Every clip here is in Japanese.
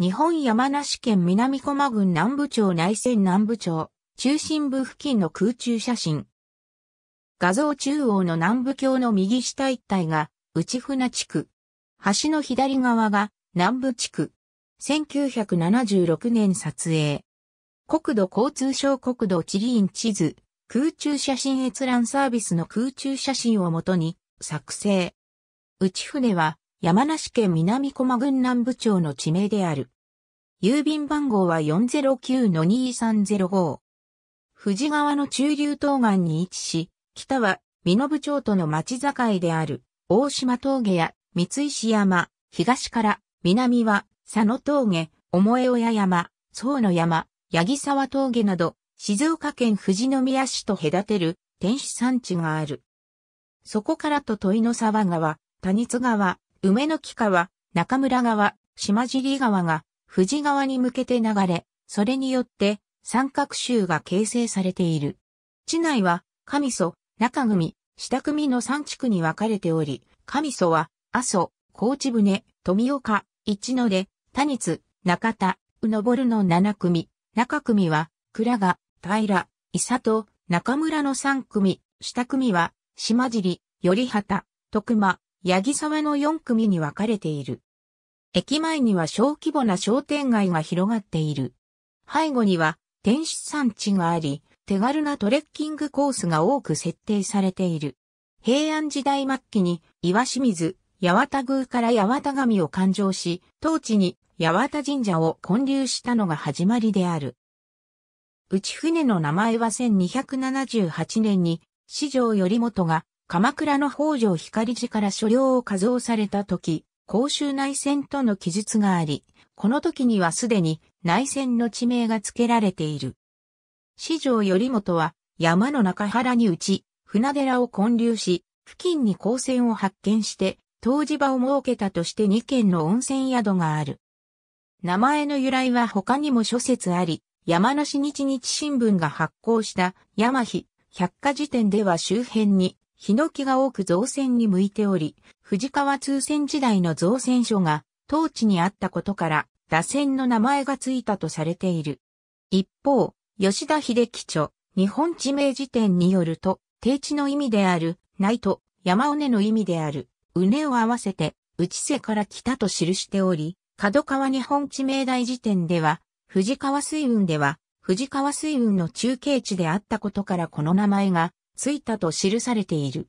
日本山梨県南駒郡南部町内線南部町、中心部付近の空中写真。画像中央の南部橋の右下一帯が内船地区。橋の左側が南部地区。1976年撮影。国土交通省国土地理院地図、空中写真閲覧サービスの空中写真をもとに作成。内船は山梨県南駒郡南部町の地名である。郵便番号は409-2305。富士川の中流東岸に位置し、北は美濃部町との町境である大島峠や三石山、東から南は佐野峠、え親山、宗野山、八木沢峠など、静岡県富士宮市と隔てる天守山地がある。そこからと問の沢川、谷津川、梅の木川、中村川、島尻川が、富士川に向けて流れ、それによって、三角州が形成されている。地内は、上祖、中組、下組の三地区に分かれており、上祖は、阿蘇、高知船、富岡、一野で、田津、中田、うのぼるの七組、中組は、倉賀、平、伊佐と、中村の三組、下組は、島尻、頼畑、徳間、八木沢の4組に分かれている。駅前には小規模な商店街が広がっている。背後には天使山地があり、手軽なトレッキングコースが多く設定されている。平安時代末期に岩清水、八幡宮から八幡神を勘定し、当地に八幡神社を建立したのが始まりである。内船の名前は1278年に、四条頼元が鎌倉の北条光寺から所領を加増された時、公衆内戦との記述があり、この時にはすでに内戦の地名が付けられている。四条頼元は山の中原に打ち、船寺を建立し、付近に鉱泉を発見して、湯治場を設けたとして2軒の温泉宿がある。名前の由来は他にも諸説あり、山梨日日新聞が発行した山日百科事典では周辺にヒノキが多く造船に向いており、藤川通船時代の造船所が当地にあったことから、打船の名前がついたとされている。一方、吉田秀樹著、日本地名辞典によると、低地の意味である、内と、山尾根の意味である、うねを合わせて、内瀬から来たと記しており、角川日本地名大辞典では、藤川水運では、藤川水運の中継地であったことからこの名前がついたと記されている。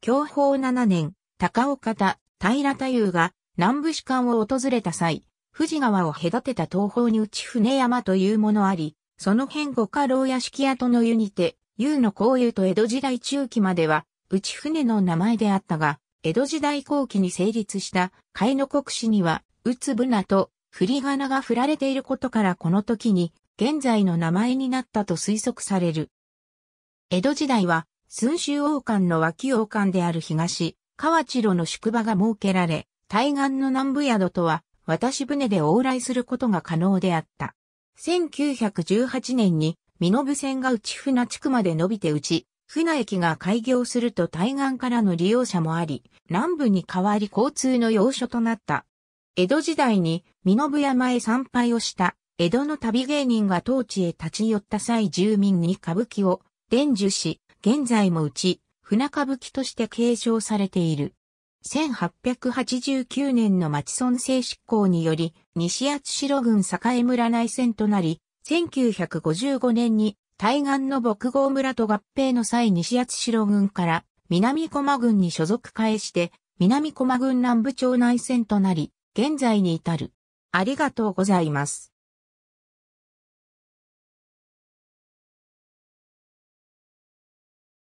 享保7年、高岡田、平太夫が南部士官を訪れた際、富士川を隔てた東方に内船山というものあり、その辺五家老屋敷跡の湯にて、湯の公湯と江戸時代中期までは、内船の名前であったが、江戸時代後期に成立した海の国史には、うつぶなと振り仮名が振られていることからこの時に、現在の名前になったと推測される。江戸時代は、寸州王冠の脇王冠である東、河内路の宿場が設けられ、対岸の南部宿とは、渡し船で往来することが可能であった。1918年に、身延線が内船地区まで伸びて内、船駅が開業すると対岸からの利用者もあり、南部に代わり交通の要所となった。江戸時代に、身延山へ参拝をした、江戸の旅芸人が当地へ立ち寄った際住民に歌舞伎を伝授し、現在もうち、船歌舞伎として継承されている。1889年の町村制執行により、西八代郡栄村内戦となり、1955年に対岸の牧郷村と合併の際西八代郡から南駒郡に所属返して、南駒郡南部町内戦となり、現在に至る。ありがとうございます。